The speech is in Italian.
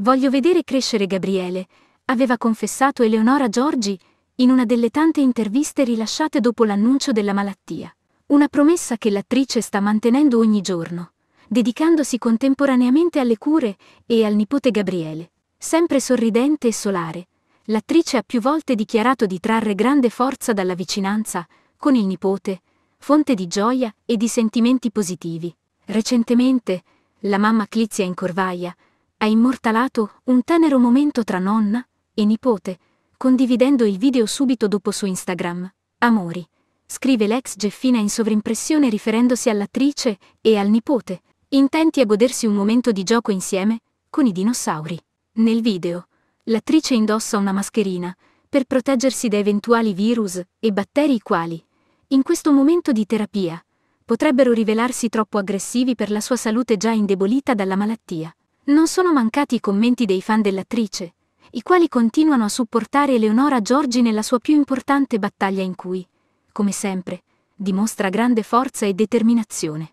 Voglio vedere crescere Gabriele, aveva confessato Eleonora Giorgi in una delle tante interviste rilasciate dopo l'annuncio della malattia. Una promessa che l'attrice sta mantenendo ogni giorno, dedicandosi contemporaneamente alle cure e al nipote Gabriele. Sempre sorridente e solare, l'attrice ha più volte dichiarato di trarre grande forza dalla vicinanza con il nipote, fonte di gioia e di sentimenti positivi. Recentemente, la mamma Clizia in corvaia, ha immortalato un tenero momento tra nonna e nipote, condividendo il video subito dopo su Instagram. Amori, scrive l'ex Geffina in sovrimpressione riferendosi all'attrice e al nipote, intenti a godersi un momento di gioco insieme con i dinosauri. Nel video, l'attrice indossa una mascherina per proteggersi da eventuali virus e batteri i quali, in questo momento di terapia, potrebbero rivelarsi troppo aggressivi per la sua salute già indebolita dalla malattia. Non sono mancati i commenti dei fan dell'attrice, i quali continuano a supportare Eleonora Giorgi nella sua più importante battaglia in cui, come sempre, dimostra grande forza e determinazione.